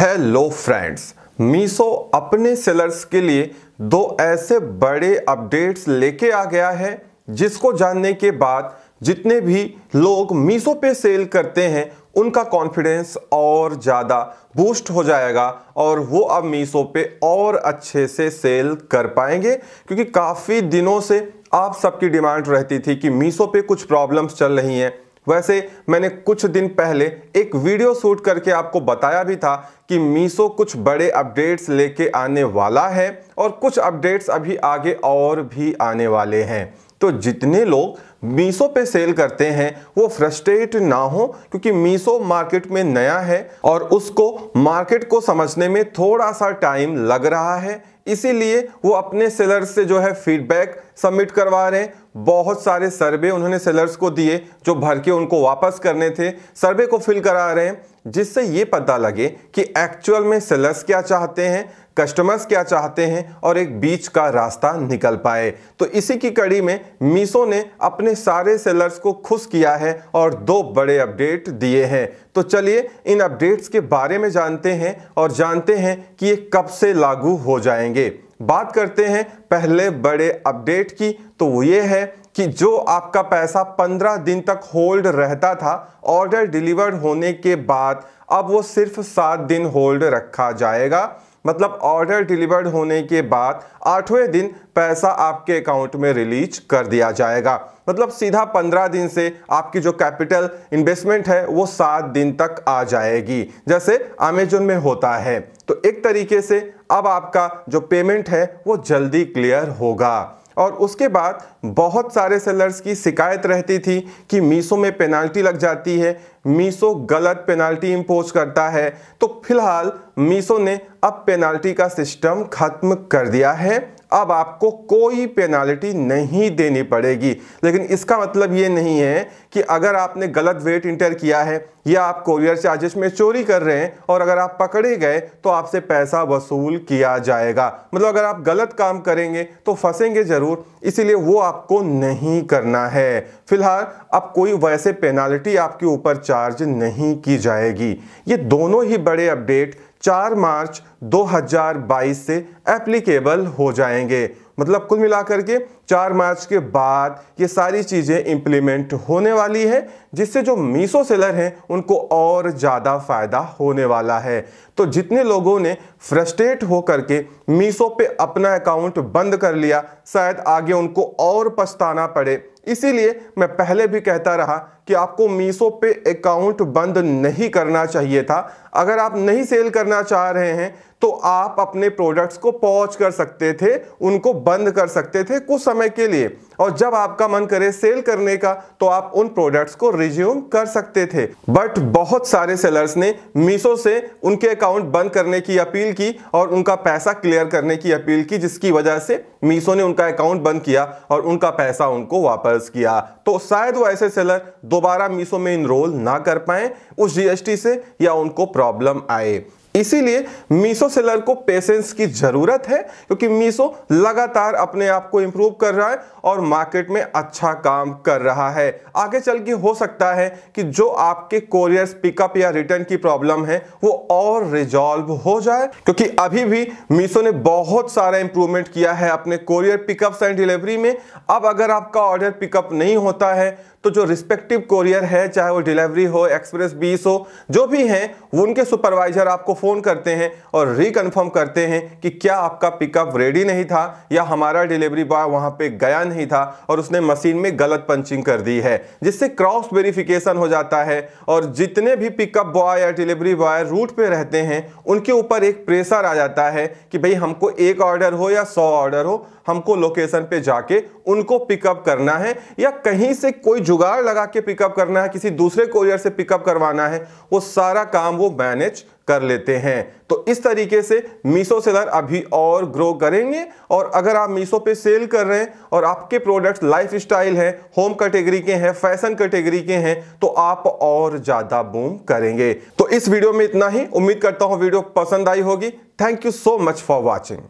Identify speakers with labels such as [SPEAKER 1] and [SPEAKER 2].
[SPEAKER 1] hello friends Meesho अपने sellers के लिए दो ऐसे बड़े अपडेट्स लेके आ गया है जिसको जानने के बाद जितने भी लोग मीसो पे सेल करते हैं उनका कॉन्फिडेंस और ज़्यादा बूस्ट हो जाएगा और वो अब मीसो पे और अच्छे से सेल कर पाएंगे क्योंकि काफ़ी दिनों से आप सबकी डिमांड रहती थी कि मीसो पे कुछ प्रॉब्लम्स चल रही हैं वैसे मैंने कुछ दिन पहले एक वीडियो शूट करके आपको बताया भी था कि मीशो कुछ बड़े अपडेट्स लेके आने वाला है और कुछ अपडेट्स अभी आगे और भी आने वाले हैं तो जितने लोग मीशो पे सेल करते हैं वो फ्रस्ट्रेट ना हो क्योंकि मीशो मार्केट में नया है और उसको मार्केट को समझने में थोड़ा सा टाइम लग रहा है इसीलिए वो अपने सेलर से जो है फीडबैक सबमिट करवा रहे हैं बहुत सारे सर्वे उन्होंने सेलर्स को दिए जो भर के उनको वापस करने थे सर्वे को फिल करा रहे हैं जिससे ये पता लगे कि एक्चुअल में सेलर्स क्या चाहते हैं कस्टमर्स क्या चाहते हैं और एक बीच का रास्ता निकल पाए तो इसी की कड़ी में मीसो ने अपने सारे सेलर्स को खुश किया है और दो बड़े अपडेट दिए हैं तो चलिए इन अपडेट्स के बारे में जानते हैं और जानते हैं कि ये कब से लागू हो जाएंगे बात करते हैं पहले बड़े अपडेट की तो वो ये है कि जो आपका पैसा 15 दिन तक होल्ड रहता था ऑर्डर डिलीवर होने के बाद अब वो सिर्फ सात दिन होल्ड रखा जाएगा मतलब ऑर्डर डिलीवर्ड होने के बाद आठवें दिन पैसा आपके अकाउंट में रिलीज कर दिया जाएगा मतलब सीधा पंद्रह दिन से आपकी जो कैपिटल इन्वेस्टमेंट है वो सात दिन तक आ जाएगी जैसे अमेजोन में होता है तो एक तरीके से अब आपका जो पेमेंट है वो जल्दी क्लियर होगा और उसके बाद बहुत सारे सेलर्स की शिकायत रहती थी कि मीसो में पेनाल्टी लग जाती है मीसो गलत पेनाल्टी इम्पोज करता है तो फिलहाल मीसो ने अब पेनाल्टी का सिस्टम खत्म कर दिया है अब आपको कोई पेनाल्टी नहीं देनी पड़ेगी लेकिन इसका मतलब ये नहीं है कि अगर आपने गलत वेट इंटर किया है या आप कोरियर चार्जेस में चोरी कर रहे हैं और अगर आप पकड़े गए तो आपसे पैसा वसूल किया जाएगा मतलब अगर आप गलत काम करेंगे तो फंसेंगे ज़रूर इसीलिए वो आपको नहीं करना है फिलहाल अब कोई वैसे पेनाल्टी आपके ऊपर चार्ज नहीं की जाएगी ये दोनों ही बड़े अपडेट 4 मार्च 2022 से एप्लीकेबल हो जाएंगे मतलब कुल मिलाकर के चार मार्च के बाद ये सारी चीज़ें इम्प्लीमेंट होने वाली है जिससे जो मीसो सेलर हैं उनको और ज़्यादा फ़ायदा होने वाला है तो जितने लोगों ने फ्रस्ट्रेट होकर के मीसो पे अपना अकाउंट बंद कर लिया शायद आगे उनको और पछताना पड़े इसीलिए मैं पहले भी कहता रहा कि आपको मीसो पे अकाउंट बंद नहीं करना चाहिए था अगर आप नहीं सेल करना चाह रहे हैं तो आप अपने प्रोडक्ट्स को पॉच कर सकते थे उनको बंद कर सकते थे कुछ समय के लिए और जब आपका मन करे सेल करने का तो आप उन प्रोडक्ट्स को रिज्यूम कर सकते थे बट बहुत सारे सेलर्स ने मीशो से उनके अकाउंट बंद करने की अपील की और उनका पैसा क्लियर करने की अपील की जिसकी वजह से मीशो ने उनका अकाउंट बंद किया और उनका पैसा उनको वापस किया तो शायद वो ऐसे सेलर दोबारा मीशो में इनरोल ना कर पाए उस जीएसटी से या उनको प्रॉब्लम आए इसीलिए मीसो सेलर को पेशेंस की ज़रूरत है क्योंकि मीसो लगातार अपने आप को इंप्रूव कर रहा है और मार्केट में अच्छा काम कर रहा है आगे चल के हो सकता है कि जो आपके कोरियर पिकअप या रिटर्न की प्रॉब्लम है वो और रिजॉल्व हो जाए क्योंकि अभी भी मीसो ने बहुत सारा इंप्रूवमेंट किया है अपने कोरियर पिकअप एंड डिलीवरी में अब अगर आपका ऑर्डर पिकअप नहीं होता है तो जो रिस्पेक्टिव कोरियर है चाहे वो डिलीवरी हो एक्सप्रेस बीस हो जो भी है उनके सुपरवाइजर आपको फ़ोन करते हैं और रिकन्फर्म करते हैं कि क्या आपका पिकअप रेडी नहीं था या हमारा डिलीवरी बॉय वहाँ पर गया नहीं था और उसने मशीन में गलत पंचिंग कर दी है जिससे क्रॉस वेरीफिकेशन हो जाता है और जितने भी पिकअप बॉय या डिलीवरी बॉय रूट पर रहते हैं उनके ऊपर एक प्रेशर आ जाता है कि भाई हमको एक ऑर्डर हो या सौ ऑर्डर हो हमको लोकेशन पे जाके उनको पिकअप करना है या कहीं से कोई जुगाड़ लगा के पिकअप करना है किसी दूसरे कोरियर से पिकअप करवाना है वो सारा काम वो मैनेज कर लेते हैं तो इस तरीके से मीशो सेलर अभी और ग्रो करेंगे और अगर आप मीशो पे सेल कर रहे हैं और आपके प्रोडक्ट्स लाइफ स्टाइल हैं होम कैटेगरी के हैं फैशन कैटेगरी के हैं तो आप और ज़्यादा बूम करेंगे तो इस वीडियो में इतना ही उम्मीद करता हूँ वीडियो पसंद आई होगी thank you so much for watching